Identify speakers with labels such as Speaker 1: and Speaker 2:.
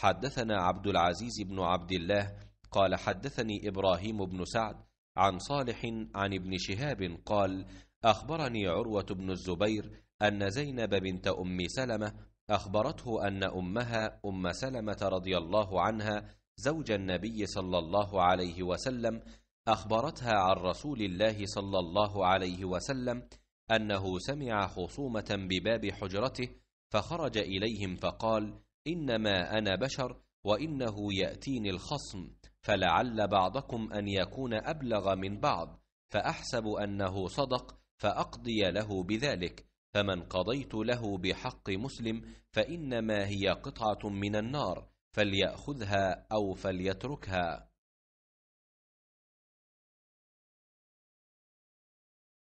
Speaker 1: حدثنا عبد العزيز بن عبد
Speaker 2: الله قال حدثني إبراهيم بن سعد عن صالح عن ابن شهاب قال أخبرني عروة بن الزبير أن زينب بنت أم سلمة أخبرته أن أمها أم سلمة رضي الله عنها زوج النبي صلى الله عليه وسلم أخبرتها عن رسول الله صلى الله عليه وسلم أنه سمع خصومة بباب حجرته فخرج إليهم فقال: إنما أنا بشر وإنه يأتيني الخصم فلعل بعضكم أن يكون أبلغ من بعض فأحسب أنه صدق فأقضي له بذلك فمن قضيت له بحق مسلم فإنما هي قطعة من النار فليأخذها أو
Speaker 1: فليتركها